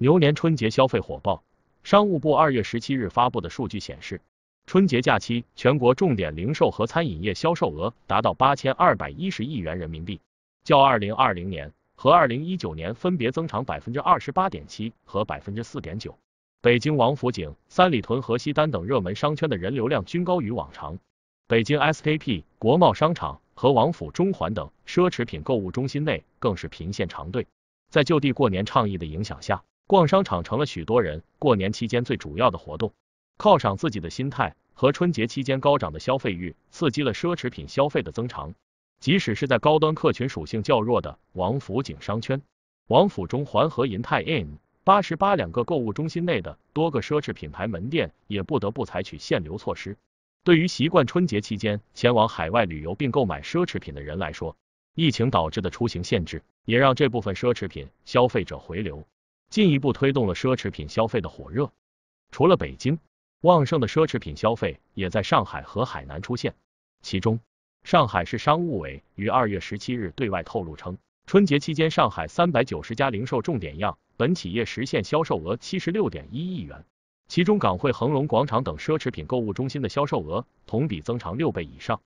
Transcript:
牛年春节消费火爆。商务部二月十七日发布的数据显示，春节假期全国重点零售和餐饮业销售额达到八千二百一十亿元人民币，较二零二零年和二零一九年分别增长百分之二十八点七和百分之四点九。北京王府井、三里屯、河西单等热门商圈的人流量均高于往常。北京 SKP、国贸商场和王府中环等奢侈品购物中心内更是频现长队。在就地过年倡议的影响下，逛商场成了许多人过年期间最主要的活动，犒赏自己的心态和春节期间高涨的消费欲，刺激了奢侈品消费的增长。即使是在高端客群属性较弱的王府井商圈、王府中环和银泰 M 八十八两个购物中心内的多个奢侈品牌门店，也不得不采取限流措施。对于习惯春节期间前往海外旅游并购买奢侈品的人来说，疫情导致的出行限制，也让这部分奢侈品消费者回流。进一步推动了奢侈品消费的火热。除了北京，旺盛的奢侈品消费也在上海和海南出现。其中，上海市商务委于二月十七日对外透露称，春节期间上海三百九十家零售重点样本企业实现销售额七十六点一亿元，其中港汇恒隆广场等奢侈品购物中心的销售额同比增长六倍以上。